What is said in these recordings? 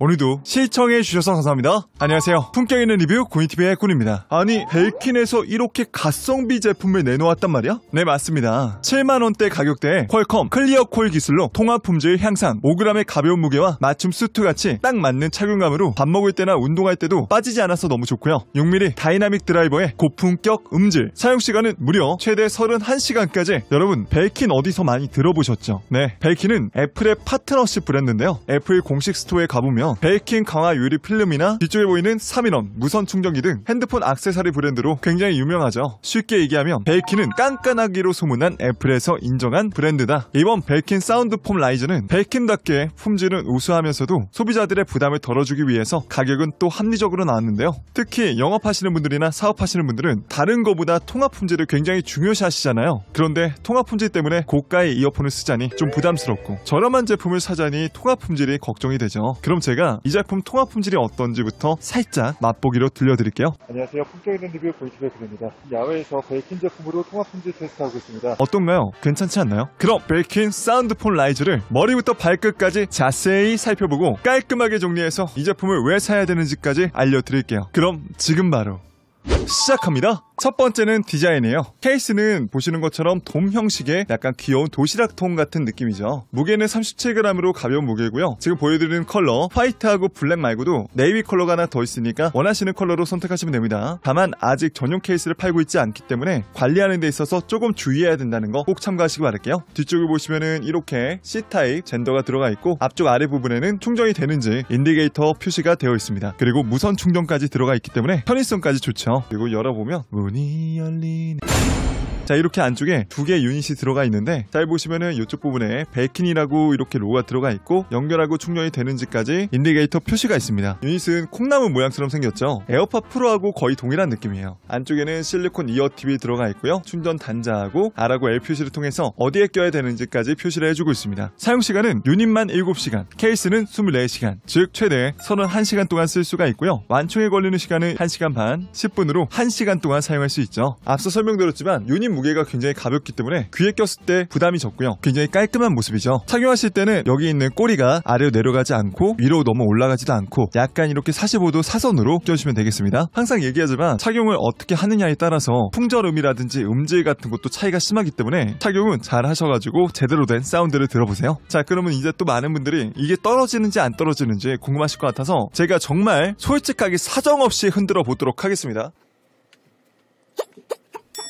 오늘도 시청해 주셔서 감사합니다. 안녕하세요. 품격 있는 리뷰 고인TV의 꾼입니다. 아니 벨킨에서 이렇게 가성비 제품을 내놓았단 말이야? 네 맞습니다. 7만원대 가격대에 퀄컴 클리어 콜 기술로 통합 품질 향상 5g의 가벼운 무게와 맞춤 수트같이 딱 맞는 착용감으로 밥 먹을 때나 운동할 때도 빠지지 않아서 너무 좋고요. 6mm 다이나믹 드라이버의 고품격 음질 사용시간은 무려 최대 31시간까지 여러분 벨킨 어디서 많이 들어보셨죠? 네 벨킨은 애플의 파트너십 브랜드인데요. 애플 공식 스토어에 가보면 있는데 베이킹 강화 유리 필름이나 뒤쪽에 보이는 3인원, 무선 충전기 등 핸드폰 악세사리 브랜드로 굉장히 유명하죠. 쉽게 얘기하면 베이킹은 깐깐하기로 소문난 애플에서 인정한 브랜드다. 이번 베이킹 사운드폼 라이즈는 베이킹답게 품질은 우수하면서도 소비자들의 부담을 덜어주기 위해서 가격은 또 합리적으로 나왔는데요. 특히 영업하시는 분들이나 사업하시는 분들은 다른 거보다 통합 품질을 굉장히 중요시하시잖아요. 그런데 통합 품질 때문에 고가의 이어폰을 쓰자니 좀 부담스럽고 저렴한 제품을 사자니 통합 품질이 걱정이 되죠. 그럼 제가 제가 이 작품 통화 품질이 어떤지부터 살짝 맛보기로 들려드릴게요. 안녕하세요. 품격있는 리뷰 보이스베이크니다 야외에서 베이킨 제품으로 통화 품질 테스트하고 있습니다. 어떤가요? 괜찮지 않나요? 그럼 베이킨 사운드폰 라이즈를 머리부터 발끝까지 자세히 살펴보고 깔끔하게 정리해서 이 제품을 왜 사야 되는지까지 알려드릴게요. 그럼 지금 바로 시작합니다. 첫 번째는 디자인이에요. 케이스는 보시는 것처럼 돔 형식의 약간 귀여운 도시락통 같은 느낌이죠. 무게는 37g으로 가벼운 무게고요. 지금 보여드리는 컬러 화이트하고 블랙 말고도 네이비 컬러가 하나 더 있으니까 원하시는 컬러로 선택하시면 됩니다. 다만 아직 전용 케이스를 팔고 있지 않기 때문에 관리하는 데 있어서 조금 주의해야 된다는 거 꼭 참고하시기 바랄게요. 뒤쪽을 보시면은 이렇게 C타입 젠더가 들어가 있고 앞쪽 아래 부분에는 충전이 되는지 인디게이터 표시가 되어 있습니다. 그리고 무선 충전까지 들어가 있기 때문에 편의성까지 좋죠. 그리고 열어보면 문이 열리네. 자 이렇게 안쪽에 두개의 유닛이 들어가 있는데 잘 보시면은 이쪽 부분에 베이킹이라고 이렇게 로고가 들어가 있고 연결하고 충전이 되는지까지 인디게이터 표시가 있습니다. 유닛은 콩나물 모양처럼 생겼죠. 에어팟 프로하고 거의 동일한 느낌이에요. 안쪽에는 실리콘 이어 팁이 들어가 있고요. 충전 단자하고 R하고 L 표시를 통해서 어디에 껴야 되는지까지 표시를 해주고 있습니다. 사용시간은 유닛만 7시간, 케이스는 24시간, 즉 최대 31시간 동안 쓸 수가 있고요. 완충에 걸리는 시간은 1시간 반, 10분으로 1시간 동안 사용할 수 있죠. 앞서 설명드렸지만 유닛 무게가 굉장히 가볍기 때문에 귀에 꼈을 때 부담이 적고요. 굉장히 깔끔한 모습이죠. 착용하실 때는 여기 있는 꼬리가 아래로 내려가지 않고 위로 너무 올라가지도 않고 약간 이렇게 45도 사선으로 껴주시면 되겠습니다. 항상 얘기하지만 착용을 어떻게 하느냐에 따라서 풍절음이라든지 음질 같은 것도 차이가 심하기 때문에 착용은 잘 하셔가지고 제대로 된 사운드를 들어보세요. 자 그러면 이제 또 많은 분들이 이게 떨어지는지 안 떨어지는지 궁금하실 것 같아서 제가 정말 솔직하게 사정없이 흔들어 보도록 하겠습니다.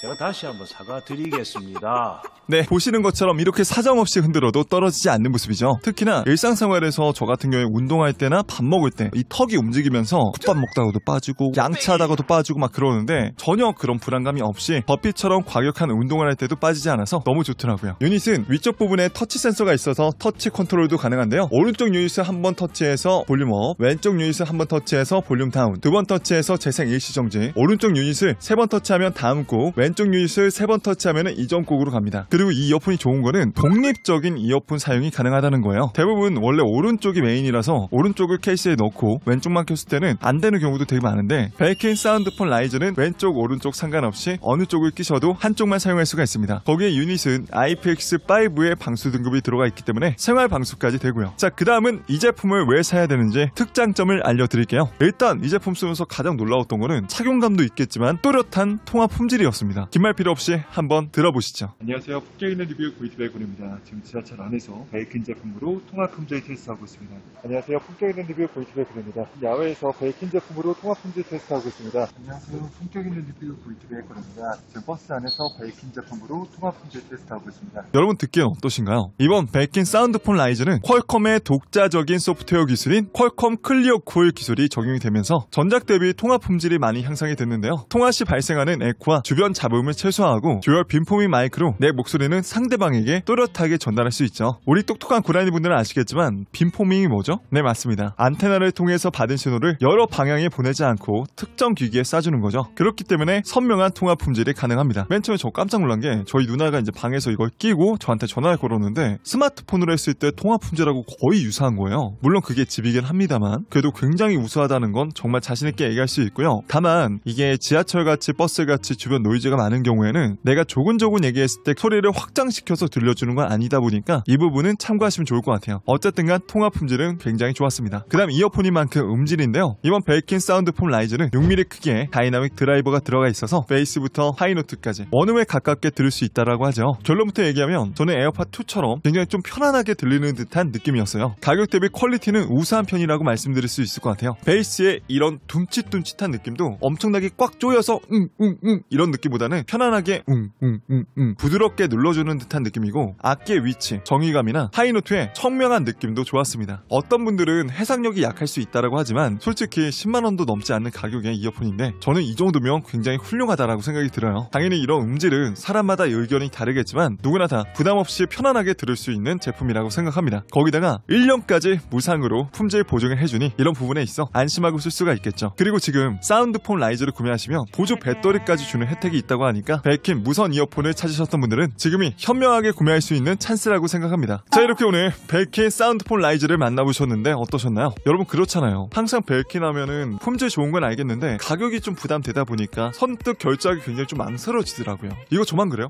제가 다시 한번 사과드리겠습니다. 네, 보시는 것처럼 이렇게 사정없이 흔들어도 떨어지지 않는 모습이죠. 특히나 일상생활에서 저 같은 경우에 운동할 때나 밥 먹을 때 이 턱이 움직이면서 국밥 먹다가도 빠지고 양치하다가도 빠지고 막 그러는데 전혀 그런 불안감이 없이 버피처럼 과격한 운동을 할 때도 빠지지 않아서 너무 좋더라고요. 유닛은 위쪽 부분에 터치 센서가 있어서 터치 컨트롤도 가능한데요. 오른쪽 유닛을 한번 터치해서 볼륨업, 왼쪽 유닛을 한번 터치해서 볼륨 다운, 두 번 터치해서 재생 일시 정지, 오른쪽 유닛을 세 번 터치하면 다음 곡, 왼쪽 유닛을 세 번 터치하면 이전 곡으로 갑니다. 그 그리고 이 이어폰이 좋은 거는 독립적인 이어폰 사용이 가능하다는 거예요. 대부분 원래 오른쪽이 메인이라서 오른쪽을 케이스에 넣고 왼쪽만 켰을 때는 안 되는 경우도 되게 많은데 벨킨 사운드폰 라이즈는 왼쪽 오른쪽 상관없이 어느 쪽을 끼셔도 한쪽만 사용할 수가 있습니다. 거기에 유닛은 IPX5의 방수 등급이 들어가 있기 때문에 생활 방수까지 되고요. 자, 그 다음은 이 제품을 왜 사야 되는지 특장점을 알려드릴게요. 일단 이 제품 쓰면서 가장 놀라웠던 거는 착용감도 있겠지만 또렷한 통화 품질이었습니다. 긴 말 필요 없이 한번 들어보시죠. 안녕하세요. 섞여 있는 리뷰 고이티백군입니다. 지금 지하철 안에서 베이킹 제품으로 통합 품질 테스트하고 있습니다. 안녕하세요. 품격 있는 리뷰 고이티백군입니다. 야외에서 베이킹 제품으로 통합 품질 테스트하고 있습니다. 안녕하세요. 품격 있는 리뷰 고이티백군입니다. 지금 버스 안에서 베이킹 제품으로 통합 품질 테스트하고 있습니다. 여러분 듣기엔 어떠신가요? 이번 베이킹 사운드폰 라이즈는 퀄컴의 독자적인 소프트웨어 기술인 퀄컴 클리어 9 기술이 적용이 되면서 전작 대비 통합 품질이 많이 향상이 됐는데요. 통화 시 발생하는 에코와 주변 잡음을 최소화하고 듀얼 빈폼미 마이크로 내 목소리 목소리는 상대방에게 또렷하게 전달할 수 있죠. 우리 똑똑한 고라니 분들은 아시겠지만 빔포밍이 뭐죠? 네 맞습니다. 안테나를 통해서 받은 신호를 여러 방향에 보내지 않고 특정 기기에 쏴주는 거죠. 그렇기 때문에 선명한 통화 품질이 가능합니다. 맨 처음에 저 깜짝 놀란 게 저희 누나가 이제 방에서 이걸 끼고 저한테 전화를 걸었는데 스마트폰으로 했을 때 통화 품질하고 거의 유사한 거예요. 물론 그게 집이긴 합니다만 그래도 굉장히 우수하다는 건 정말 자신있게 얘기할 수 있고요. 다만 이게 지하철같이 버스같이 주변 노이즈가 많은 경우에는 내가 조근조근 얘기했을 때 소리를 소리를 확장시켜서 들려주는 건 아니다 보니까 이 부분은 참고하시면 좋을 것 같아요. 어쨌든간 통화 품질은 굉장히 좋았습니다. 그다음 이어폰인 만큼 음질인데요. 이번 베이킨 사운드폼 라이즈는 6mm 크기에 다이나믹 드라이버가 들어가 있어서 베이스부터 하이노트까지 원음에 가깝게 들을 수 있다라고 하죠. 결론부터 얘기하면 저는 에어팟 2처럼 굉장히 좀 편안하게 들리는 듯한 느낌이었어요. 가격 대비 퀄리티는 우수한 편이라고 말씀드릴 수 있을 것 같아요. 베이스의 이런 둠칫둠칫한 느낌도 엄청나게 꽉 조여서 웅웅웅 이런 느낌보다는 편안하게 웅웅웅웅 부드럽게 눌러주는 듯한 느낌이고 악기의 위치, 정의감이나 하이노트의 청명한 느낌도 좋았습니다. 어떤 분들은 해상력이 약할 수 있다라고 하지만 솔직히 10만원도 넘지 않는 가격의 이어폰인데 저는 이 정도면 굉장히 훌륭하다라고 생각이 들어요. 당연히 이런 음질은 사람마다 의견이 다르겠지만 누구나 다 부담없이 편안하게 들을 수 있는 제품이라고 생각합니다. 거기다가 1년까지 무상으로 품질 보증을 해주니 이런 부분에 있어 안심하고 쓸 수가 있겠죠. 그리고 지금 사운드폰 라이즈를 구매하시면 보조 배터리까지 주는 혜택이 있다고 하니까 백킨 무선 이어폰을 찾으셨던 분들은 지금이 현명하게 구매할 수 있는 찬스라고 생각합니다. 자 이렇게 오늘 벨킨 사운드폰 라이즈를 만나보셨는데 어떠셨나요? 여러분 그렇잖아요. 항상 벨킨 하면은 품질 좋은 건 알겠는데 가격이 좀 부담되다 보니까 선뜻 결제하기 굉장히 좀 망설여지더라고요. 이거 저만 그래요?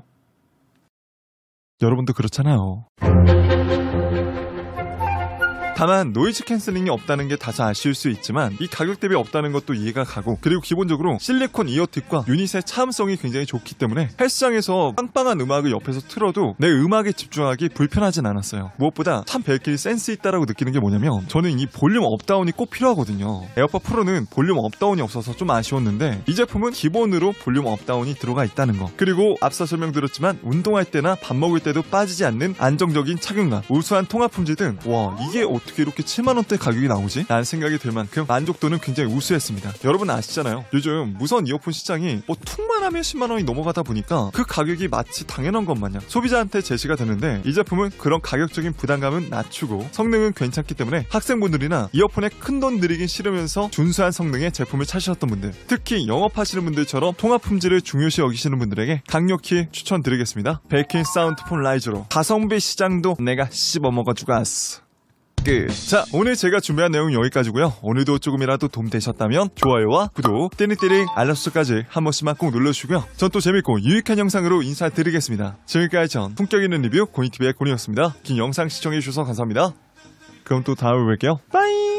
여러분도 그렇잖아요. 다만 노이즈 캔슬링이 없다는 게 다소 아쉬울 수 있지만 이 가격 대비 없다는 것도 이해가 가고 그리고 기본적으로 실리콘 이어틱과 유닛의 차음성이 굉장히 좋기 때문에 헬스장에서 빵빵한 음악을 옆에서 틀어도 내 음악에 집중하기 불편하진 않았어요. 무엇보다 참벨길이 센스 있다라고 느끼는 게 뭐냐면 저는 이 볼륨 업다운이 꼭 필요하거든요. 에어팟 프로는 볼륨 업다운이 없어서 좀 아쉬웠는데 이 제품은 기본으로 볼륨 업다운이 들어가 있다는 거. 그리고 앞서 설명드렸지만 운동할 때나 밥 먹을 때도 빠지지 않는 안정적인 착용감, 우수한 통화 품질 등와 이게 어떻게 어떻게 이렇게 7만원대 가격이 나오지? 라는 생각이 들 만큼 만족도는 굉장히 우수했습니다. 여러분 아시잖아요. 요즘 무선 이어폰 시장이 뭐 툭만 하면 10만원이 넘어가다 보니까 그 가격이 마치 당연한 것 마냥 소비자한테 제시가 되는데 이 제품은 그런 가격적인 부담감은 낮추고 성능은 괜찮기 때문에 학생분들이나 이어폰에 큰 돈 들이긴 싫으면서 준수한 성능의 제품을 찾으셨던 분들 특히 영업하시는 분들처럼 통합 품질을 중요시 여기시는 분들에게 강력히 추천드리겠습니다. 베이킹 사운드폰 라이즈로 가성비 시장도 내가 씹어먹어주가스 끝. 자, 오늘 제가 준비한 내용 여기까지고요. 오늘도 조금이라도 도움되셨다면 좋아요와 구독, 띠리띠링 알람 설정까지 한 번씩만 꼭 눌러주시고요. 전 또 재밌고 유익한 영상으로 인사드리겠습니다. 지금까지 전 품격 있는 리뷰 고니TV의 고니였습니다. 긴 영상 시청해주셔서 감사합니다. 그럼 또 다음에 뵐게요. 빠이! We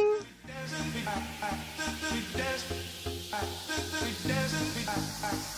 dance, we dance, we dance.